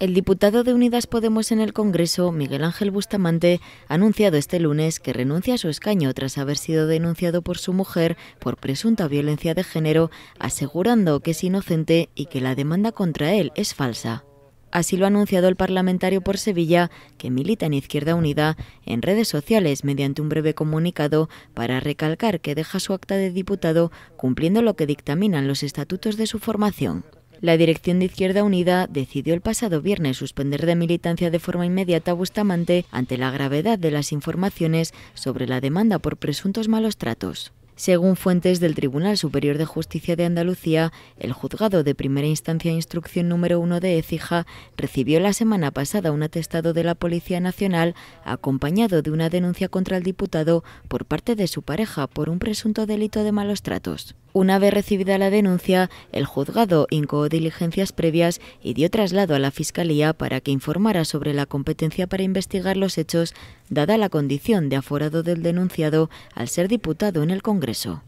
El diputado de Unidas Podemos en el Congreso, Miguel Ángel Bustamante, ha anunciado este lunes que renuncia a su escaño tras haber sido denunciado por su mujer por presunta violencia de género, asegurando que es inocente y que la demanda contra él es falsa. Así lo ha anunciado el parlamentario por Sevilla, que milita en Izquierda Unida, en redes sociales mediante un breve comunicado para recalcar que deja su acta de diputado cumpliendo lo que dictaminan los estatutos de su formación. La dirección de Izquierda Unida decidió el pasado viernes suspender de militancia de forma inmediata a Bustamante ante la gravedad de las informaciones sobre la demanda por presuntos malos tratos. Según fuentes del Tribunal Superior de Justicia de Andalucía, el juzgado de primera instancia e instrucción número 1 de Écija recibió la semana pasada un atestado de la Policía Nacional acompañado de una denuncia contra el diputado por parte de su pareja por un presunto delito de malos tratos. Una vez recibida la denuncia, el juzgado incoó diligencias previas y dio traslado a la Fiscalía para que informara sobre la competencia para investigar los hechos, dada la condición de aforado del denunciado al ser diputado en el Congreso.